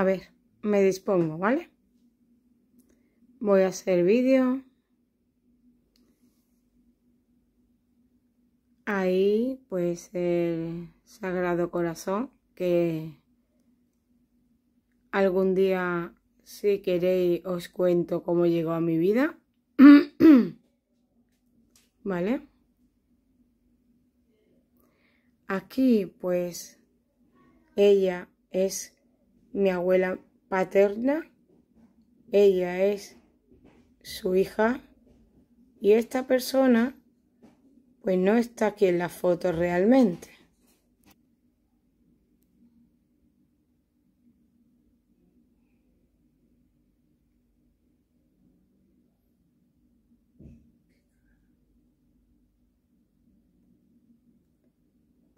A ver, me dispongo, ¿vale? Voy a hacer vídeo. Ahí, pues, el Sagrado Corazón, que algún día, si queréis, os cuento cómo llegó a mi vida. ¿Vale? Aquí, pues, ella es mi abuela paterna, ella es su hija y esta persona pues no está aquí en la foto realmente.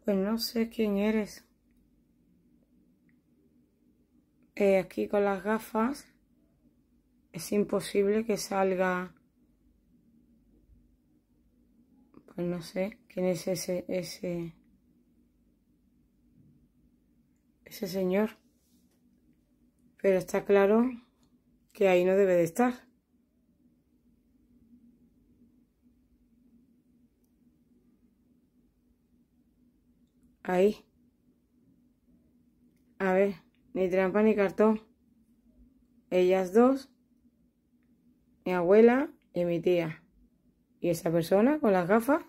Pues no sé quién eres. Eh, aquí con las gafas es imposible que salga pues no sé quién es ese ese ese señor pero está claro que ahí no debe de estar ahí a ver ni trampa ni cartón. Ellas dos, mi abuela y mi tía. ¿Y esa persona con las gafas?